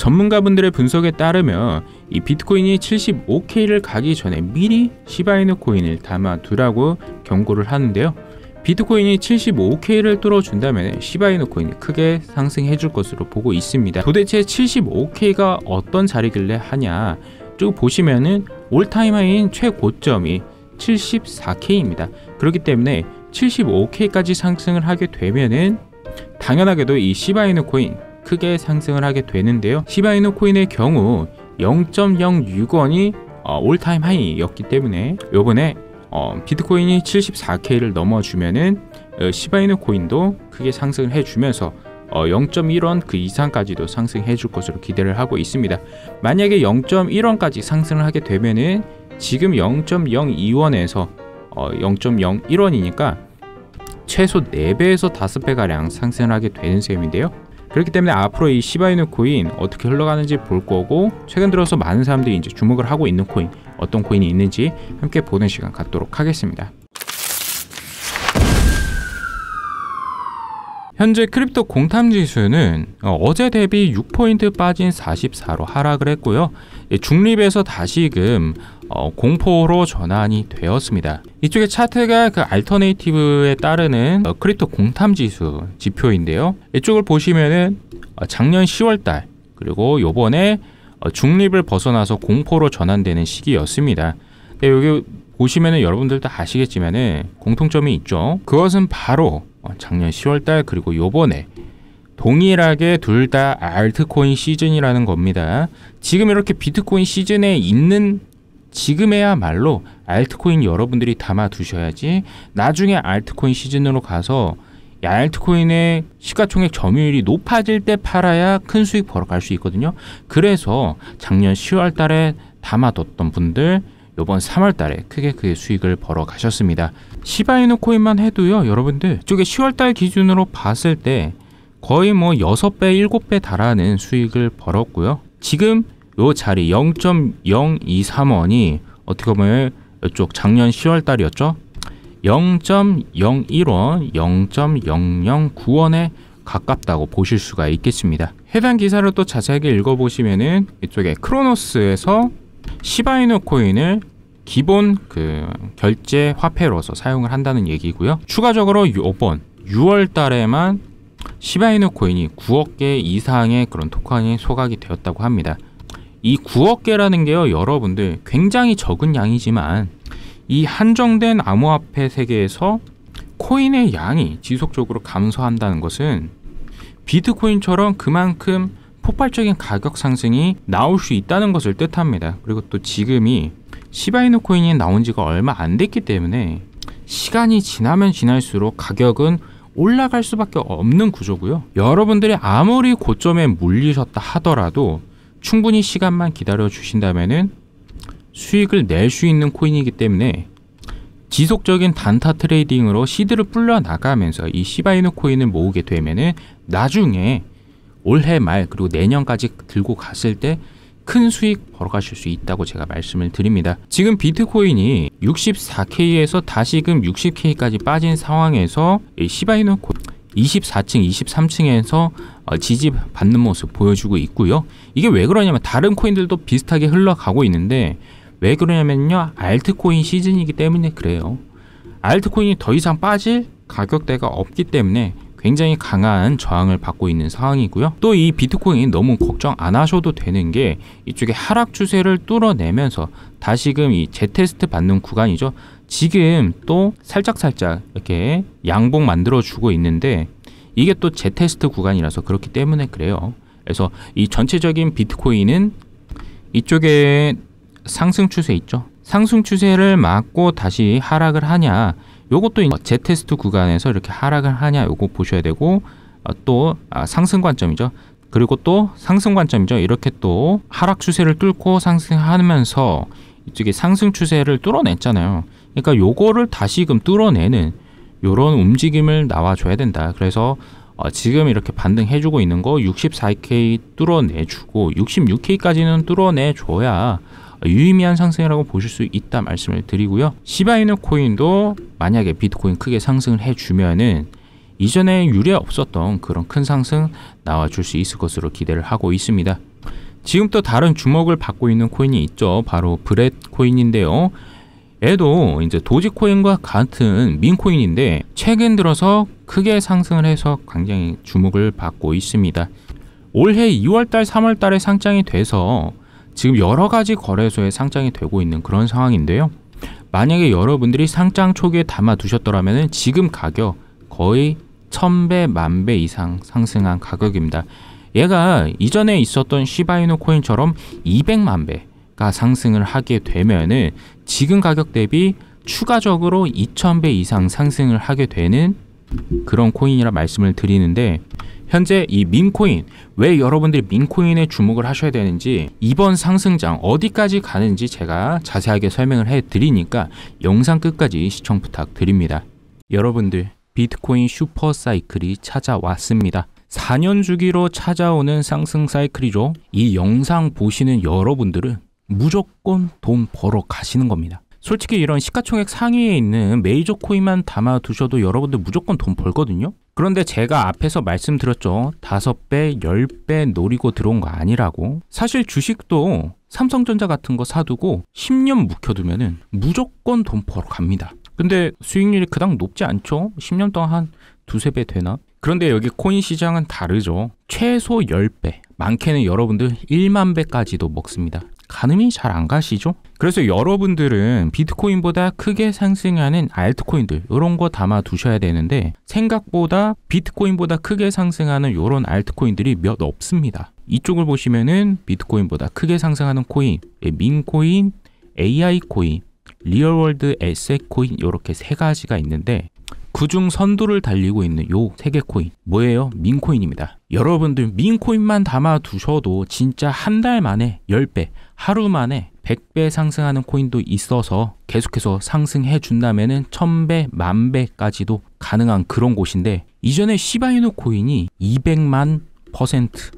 전문가분들의 분석에 따르면 이 비트코인이 75K를 가기 전에 미리 시바이누 코인을 담아두라고 경고를 하는데요. 비트코인이 75K를 뚫어준다면 시바이누 코인이 크게 상승해 줄 것으로 보고 있습니다. 도대체 75K가 어떤 자리길래 하냐 쭉 보시면은 올타임 하인 최고점이 74K입니다. 그렇기 때문에 75K까지 상승을 하게 되면은 당연하게도 이 시바이누 코인 크게 상승을 하게 되는데요. 시바이노 코인의 경우 0 0 6원이 어, 올타임 하이였기 때문에 요번에 어, 비트코인이 74K를 넘어주면은 어, 시바이노 코인도 크게 상승을 해주면서 어, 0.1원 그 이상까지도 상승해 줄 것으로 기대를 하고 있습니다. 만약에 0.1원까지 상승을 하게 되면은 지금 0.02원에서 어, 0.01원이니까 최소 4배에서 5배가량 상승을 하게 되는 셈인데요. 그렇기 때문에 앞으로 이 시바이누 코인 어떻게 흘러가는지 볼 거고 최근 들어서 많은 사람들이 이제 주목을 하고 있는 코인 어떤 코인이 있는지 함께 보는 시간 갖도록 하겠습니다. 현재 크립토 공탐 지수는 어, 어제 대비 6포인트 빠진 44로 하락을 했고요. 예, 중립에서 다시금 어, 공포로 전환이 되었습니다. 이쪽에 차트가 그 알터네이티브에 따르는 어, 크립토 공탐 지수 지표인데요. 이쪽을 보시면은 어, 작년 10월달 그리고 요번에 어, 중립을 벗어나서 공포로 전환되는 시기였습니다. 근 여기 보시면은 여러분들도 아시겠지만은 공통점이 있죠. 그것은 바로 어, 작년 10월달 그리고 요번에 동일하게 둘 다 알트코인 시즌이라는 겁니다. 지금 이렇게 비트코인 시즌에 있는 지금에야말로 알트코인 여러분들이 담아 두셔야지 나중에 알트코인 시즌으로 가서 알트코인의 시가총액 점유율이 높아질 때 팔아야 큰 수익 벌어갈 수 있거든요. 그래서 작년 10월 달에 담아뒀던 분들 이번 3월 달에 크게 그 수익을 벌어 가셨습니다. 시바이누 코인만 해도요. 여러분들 저게 10월 달 기준으로 봤을 때 거의 뭐 6배, 7배 달하는 수익을 벌었고요. 지금 요 자리 0.023원이 어떻게 보면 이쪽 작년 10월 달이었죠? 0.01원, 0.009원에 가깝다고 보실 수가 있겠습니다. 해당 기사를 또 자세하게 읽어보시면은 이쪽에 크로노스에서 시바이노 코인을 기본 그 결제 화폐로서 사용을 한다는 얘기고요. 추가적으로 이번 6월 달에만 시바이노 코인이 9억 개 이상의 그런 토큰이 소각이 되었다고 합니다. 이 9억 개라는 게요, 여러분들 굉장히 적은 양이지만 이 한정된 암호화폐 세계에서 코인의 양이 지속적으로 감소한다는 것은 비트코인처럼 그만큼 폭발적인 가격 상승이 나올 수 있다는 것을 뜻합니다. 그리고 또 지금이 시바이노 코인이 나온 지가 얼마 안 됐기 때문에 시간이 지나면 지날수록 가격은 올라갈 수밖에 없는 구조고요. 여러분들이 아무리 고점에 물리셨다 하더라도 충분히 시간만 기다려 주신다면 수익을 낼 수 있는 코인이기 때문에 지속적인 단타 트레이딩으로 시드를 불려 나가면서 이 시바이누 코인을 모으게 되면은 나중에 올해 말 그리고 내년까지 들고 갔을 때 큰 수익 벌어가실 수 있다고 제가 말씀을 드립니다. 지금 비트코인이 64K에서 다시금 60K까지 빠진 상황에서 시바이누 코인 24층, 23층에서 어, 지지 받는 모습 보여주고 있고요. 이게 왜 그러냐면 다른 코인들도 비슷하게 흘러가고 있는데 왜 그러냐면요. 알트코인 시즌이기 때문에 그래요. 알트코인이 더 이상 빠질 가격대가 없기 때문에 굉장히 강한 저항을 받고 있는 상황이고요. 또 이 비트코인이 너무 걱정 안 하셔도 되는 게 이쪽에 하락 추세를 뚫어내면서 다시금 이 재테스트 받는 구간이죠. 지금 또 살짝살짝 이렇게 양봉 만들어주고 있는데 이게 또 재테스트 구간이라서 그렇기 때문에 그래요. 그래서 이 전체적인 비트코인은 이쪽에 상승 추세 있죠. 상승 추세를 막고 다시 하락을 하냐 요것도 재테스트 구간에서 이렇게 하락을 하냐 요거 보셔야 되고 아, 또 아, 상승 관점이죠. 그리고 또 상승 관점이죠. 이렇게 또 하락 추세를 뚫고 상승하면서 이쪽에 상승 추세를 뚫어냈잖아요. 그러니까 요거를 다시금 뚫어내는 요런 움직임을 나와줘야 된다. 그래서 어 지금 이렇게 반등해주고 있는 거 64K 뚫어내주고 66K까지는 뚫어내줘야 유의미한 상승이라고 보실 수 있다 말씀을 드리고요. 시바이누 코인도 만약에 비트코인 크게 상승을 해주면은 이전에 유례 없었던 그런 큰 상승 나와줄 수 있을 것으로 기대를 하고 있습니다. 지금 또 다른 주목을 받고 있는 코인이 있죠. 바로 브렛 코인인데요. 얘도 이제 도지코인과 같은 민코인인데 최근 들어서 크게 상승을 해서 굉장히 주목을 받고 있습니다. 올해 2월달, 3월달에 상장이 돼서 지금 여러 가지 거래소에 상장이 되고 있는 그런 상황인데요. 만약에 여러분들이 상장 초기에 담아 두셨더라면 지금 가격 거의 천배 만배 이상 상승한 가격입니다. 얘가 이전에 있었던 시바이노 코인처럼 200만 배가 상승을 하게 되면은 지금 가격 대비 추가적으로 2,000배 이상 상승을 하게 되는 그런 코인이라 말씀을 드리는데 현재 이 민코인 왜 여러분들이 민코인에 주목을 하셔야 되는지 이번 상승장 어디까지 가는지 제가 자세하게 설명을 해드리니까 영상 끝까지 시청 부탁드립니다. 여러분들 비트코인 슈퍼사이클이 찾아왔습니다. 4년 주기로 찾아오는 상승 사이클이죠. 이 영상 보시는 여러분들은 무조건 돈 벌어 가시는 겁니다. 솔직히 이런 시가총액 상위에 있는 메이저 코인만 담아두셔도 여러분들 무조건 돈 벌거든요. 그런데 제가 앞에서 말씀드렸죠. 5배, 10배 노리고 들어온 거 아니라고. 사실 주식도 삼성전자 같은 거 사두고 10년 묵혀두면 은 무조건 돈 벌어 갑니다. 근데 수익률이 그닥 높지 않죠? 10년 동안 한 두세 배 되나? 그런데 여기 코인 시장은 다르죠. 최소 10배, 많게는 여러분들 1만 배까지도 먹습니다. 가늠이 잘 안 가시죠? 그래서 여러분들은 비트코인보다 크게 상승하는 알트코인들 이런 거 담아 두셔야 되는데 생각보다 비트코인보다 크게 상승하는 이런 알트코인들이 몇 없습니다. 이쪽을 보시면은 비트코인보다 크게 상승하는 코인, 예, 민코인, AI 코인, 리얼월드 에셋 코인 이렇게 세 가지가 있는데 그중 선두를 달리고 있는 요세개 코인 뭐예요? 민코인입니다. 여러분들 민코인만 담아 두셔도 진짜 한 달 만에 10배, 하루 만에 100배 상승하는 코인도 있어서 계속해서 상승해 준다면은 1000배, 만배까지도 가능한 그런 곳인데 이전에 시바이누 코인이 200만 퍼센트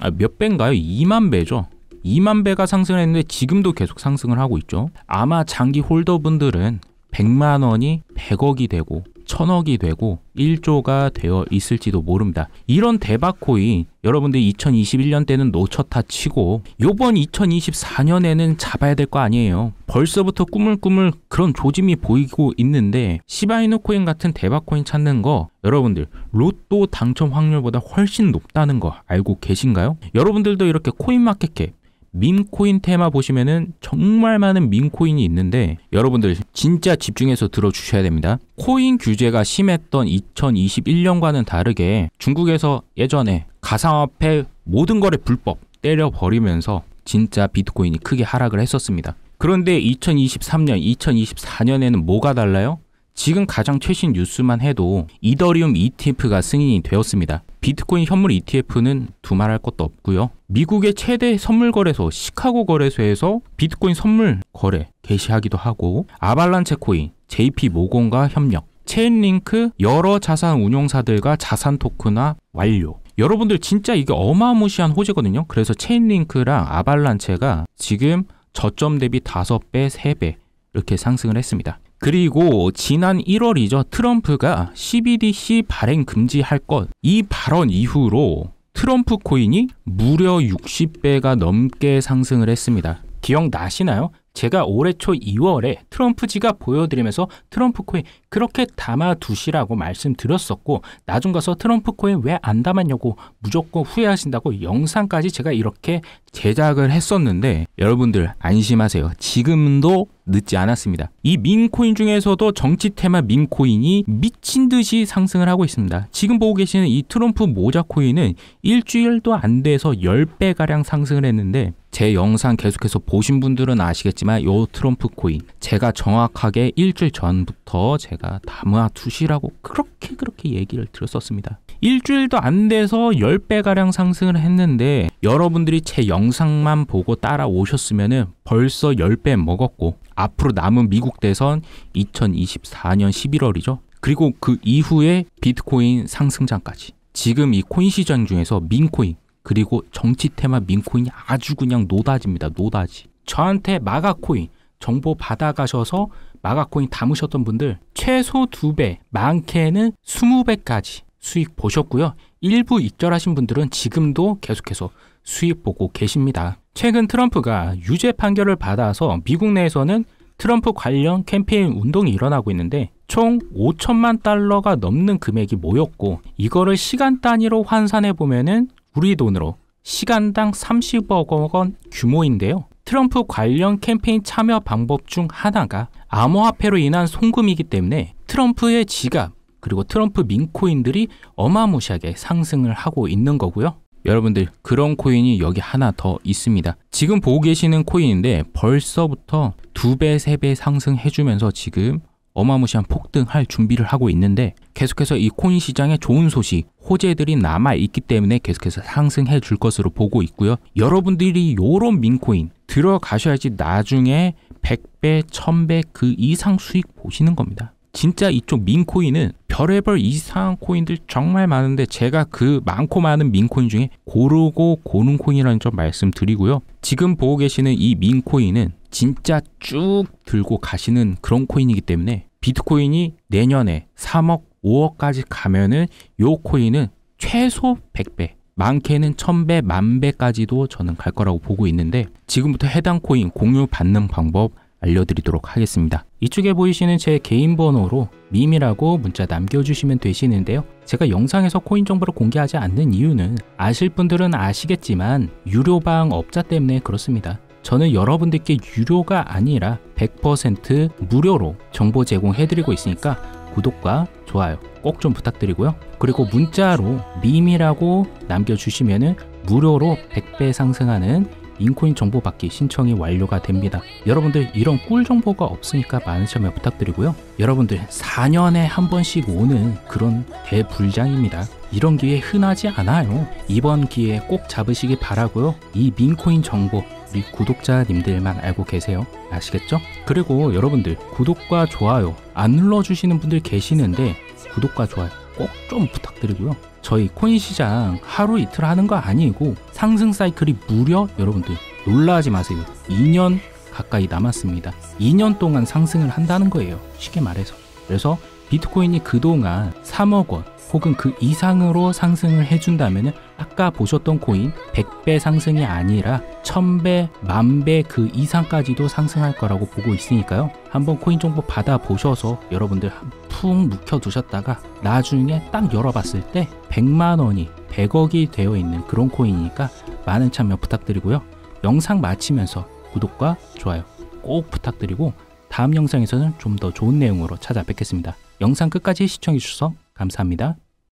아, 몇 배인가요? 2만 배죠. 2만 배가 상승했는데 지금도 계속 상승을 하고 있죠. 아마 장기 홀더분들은 100만 원이 100억이 되고 천억이 되고 1조가 되어 있을지도 모릅니다. 이런 대박 코인 여러분들 2021년 때는 놓쳤다 치고 요번 2024년에는 잡아야 될 거 아니에요. 벌써부터 꾸물꾸물 그런 조짐이 보이고 있는데 시바이노 코인 같은 대박 코인 찾는 거 여러분들 로또 당첨 확률보다 훨씬 높다는 거 알고 계신가요? 여러분들도 이렇게 코인마켓캡 민코인 테마 보시면은 정말 많은 민코인이 있는데 여러분들 진짜 집중해서 들어주셔야 됩니다. 코인 규제가 심했던 2021년과는 다르게 중국에서 예전에 가상화폐 모든 거래 불법 때려버리면서 진짜 비트코인이 크게 하락을 했었습니다. 그런데 2023년, 2024년에는 뭐가 달라요? 지금 가장 최신 뉴스만 해도 이더리움 ETF가 승인이 되었습니다. 비트코인 현물 ETF는 두말할 것도 없고요. 미국의 최대 선물 거래소 시카고 거래소에서 비트코인 선물 거래 개시하기도 하고 아발란체 코인, JP 모건과 협력, 체인링크 여러 자산 운용사들과 자산 토크나 완료. 여러분들 진짜 이게 어마무시한 호재거든요. 그래서 체인링크랑 아발란체가 지금 저점 대비 5배, 3배 이렇게 상승을 했습니다. 그리고 지난 1월이죠. 트럼프가 CBDC 발행 금지할 것 이 발언 이후로 트럼프 코인이 무려 60배가 넘게 상승을 했습니다. 기억나시나요? 제가 올해 초 2월에 트럼프지가 보여드리면서 트럼프 코인 그렇게 담아두시라고 말씀드렸었고 나중 가서 트럼프 코인왜 안 담았냐고 무조건 후회하신다고 영상까지 제가 이렇게 제작을 했었는데 여러분들 안심하세요. 지금도 늦지 않았습니다. 이 민코인 중에서도 정치 테마 민코인이 미친 듯이 상승을 하고 있습니다. 지금 보고 계시는 이 트럼프 모자 코인은 일주일도 안 돼서 10배가량 상승을 했는데 제 영상 계속해서 보신 분들은 아시겠지만 요 트럼프 코인 제가 정확하게 일주일 전부터 제가 제가 아, 담아두시라고 그렇게 그렇게 얘기를 들었었습니다 일주일도 안 돼서 10배가량 상승을 했는데 여러분들이 제 영상만 보고 따라오셨으면 벌써 10배 먹었고 앞으로 남은 미국 대선 2024년 11월이죠. 그리고 그 이후에 비트코인 상승장까지 지금 이 코인 시장 중에서 민코인 그리고 정치 테마 민코인이 아주 그냥 노다지입니다. 노다지. 저한테 마가코인 정보 받아가셔서 마가코인 담으셨던 분들 최소 2배, 많게는 20배까지 수익 보셨고요. 일부 입절하신 분들은 지금도 계속해서 수익 보고 계십니다. 최근 트럼프가 유죄 판결을 받아서 미국 내에서는 트럼프 관련 캠페인 운동이 일어나고 있는데 총 5천만 달러가 넘는 금액이 모였고 이거를 시간 단위로 환산해 보면은 우리 돈으로 시간당 30억 원 규모인데요. 트럼프 관련 캠페인 참여 방법 중 하나가 암호화폐로 인한 송금이기 때문에 트럼프의 지갑 그리고 트럼프 민코인들이 어마무시하게 상승을 하고 있는 거고요. 여러분들 그런 코인이 여기 하나 더 있습니다. 지금 보고 계시는 코인인데 벌써부터 두 배, 세 배 상승해주면서 지금 어마무시한 폭등할 준비를 하고 있는데 계속해서 이 코인 시장에 좋은 소식, 호재들이 남아있기 때문에 계속해서 상승해 줄 것으로 보고 있고요. 여러분들이 이런 민코인 들어가셔야지 나중에 100배, 1000배 그 이상 수익 보시는 겁니다. 진짜 이쪽 민코인은 별의별 이상한 코인들 정말 많은데 제가 그 많고 많은 민코인 중에 고르고 고는 코인이라는 점 말씀드리고요. 지금 보고 계시는 이 민코인은 진짜 쭉 들고 가시는 그런 코인이기 때문에 비트코인이 내년에 3억, 5억까지 가면은 요 코인은 최소 100배, 많게는 1 0 0 0배 만배까지도 저는 갈 거라고 보고 있는데 지금부터 해당 코인 공유 받는 방법 알려드리도록 하겠습니다. 이쪽에 보이시는 제 개인 번호로 미미라고 문자 남겨주시면 되시는데요. 제가 영상에서 코인 정보를 공개하지 않는 이유는 아실 분들은 아시겠지만 유료방 업자 때문에 그렇습니다. 저는 여러분들께 유료가 아니라 100% 무료로 정보 제공해드리고 있으니까 구독과 좋아요 꼭 좀 부탁드리고요. 그리고 문자로 밈이라고 남겨주시면 무료로 100배 상승하는 인코인 정보 받기 신청이 완료가 됩니다. 여러분들 이런 꿀 정보가 없으니까 많은 참여 부탁드리고요. 여러분들 4년에 한 번씩 오는 그런 대불장입니다. 이런 기회 흔하지 않아요. 이번 기회 꼭 잡으시기 바라고요. 이 민코인 정보 우리 구독자님들만 알고 계세요. 아시겠죠? 그리고 여러분들 구독과 좋아요 안 눌러주시는 분들 계시는데 구독과 좋아요 꼭좀 부탁드리고요. 저희 코인 시장 하루 이틀 하는 거 아니고 상승 사이클이 무려 여러분들 놀라지 마세요. 2년 가까이 남았습니다. 2년 동안 상승을 한다는 거예요. 쉽게 말해서. 그래서 비트코인이 그동안 3억 원 혹은 그 이상으로 상승을 해준다면 아까 보셨던 코인 100배 상승이 아니라 1000배, 1 0배그 이상까지도 상승할 거라고 보고 있으니까요. 한번 코인 정보 받아보셔서 여러분들 푹 묵혀두셨다가 나중에 딱 열어봤을 때 100만 원이 100억이 되어 있는 그런 코인이니까 많은 참여 부탁드리고요. 영상 마치면서 구독과 좋아요 꼭 부탁드리고 다음 영상에서는 좀 더 좋은 내용으로 찾아뵙겠습니다. 영상 끝까지 시청해주셔서 감사합니다.